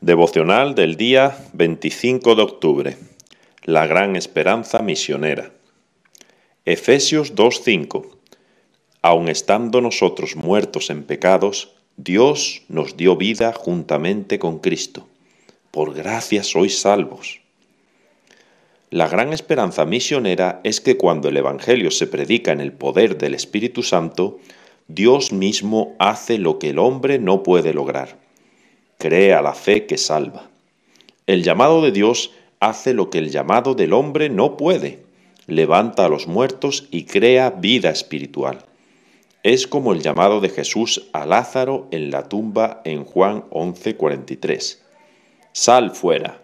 Devocional del día 25 de octubre. La gran esperanza misionera. Efesios 2.5. Aun estando nosotros muertos en pecados, Dios nos dio vida juntamente con Cristo. Por gracia sois salvos. La gran esperanza misionera es que cuando el Evangelio se predica en el poder del Espíritu Santo, Dios mismo hace lo que el hombre no puede lograr. Crea la fe que salva. El llamado de Dios hace lo que el llamado del hombre no puede, levanta a los muertos y crea vida espiritual. Es como el llamado de Jesús a Lázaro en la tumba en Juan 11:43. Sal fuera.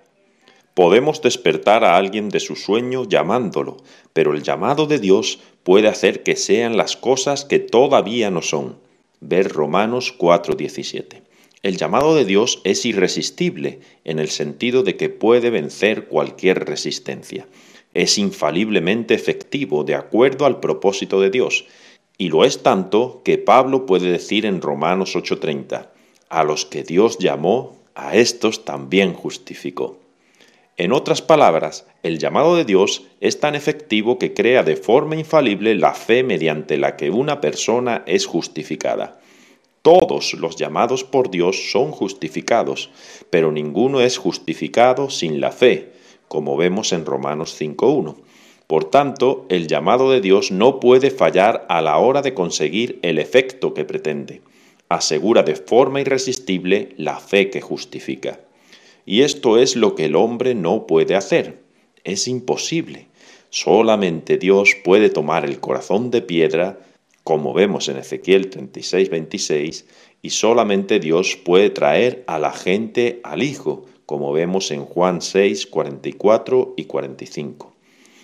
Podemos despertar a alguien de su sueño llamándolo, pero el llamado de Dios puede hacer que sean las cosas que todavía no son. Ver Romanos 4:17. El llamado de Dios es irresistible en el sentido de que puede vencer cualquier resistencia. Es infaliblemente efectivo de acuerdo al propósito de Dios, y lo es tanto que Pablo puede decir en Romanos 8:30, a los que Dios llamó, a estos también justificó. En otras palabras, el llamado de Dios es tan efectivo que crea de forma infalible la fe mediante la que una persona es justificada. Todos los llamados por Dios son justificados, pero ninguno es justificado sin la fe, como vemos en Romanos 5.1. Por tanto, el llamado de Dios no puede fallar a la hora de conseguir el efecto que pretende. Asegura de forma irresistible la fe que justifica. Y esto es lo que el hombre no puede hacer. Es imposible. Solamente Dios puede tomar el corazón de piedra como vemos en Ezequiel 36, 26, y solamente Dios puede traer a la gente al Hijo, como vemos en Juan 6, 44 y 45.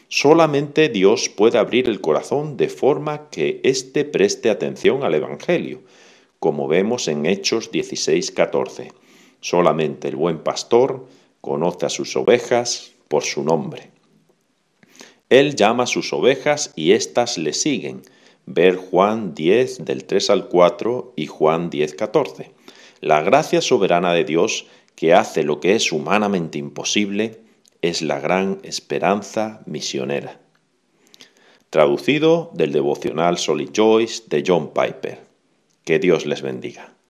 Solamente Dios puede abrir el corazón de forma que éste preste atención al Evangelio, como vemos en Hechos 16, 14. Solamente el buen pastor conoce a sus ovejas por su nombre. Él llama a sus ovejas y éstas le siguen, ver Juan 10 del 3 al 4 y Juan 10, 14. La gracia soberana de Dios que hace lo que es humanamente imposible es la gran esperanza misionera. Traducido del devocional Solid Joyce de John Piper. Que Dios les bendiga.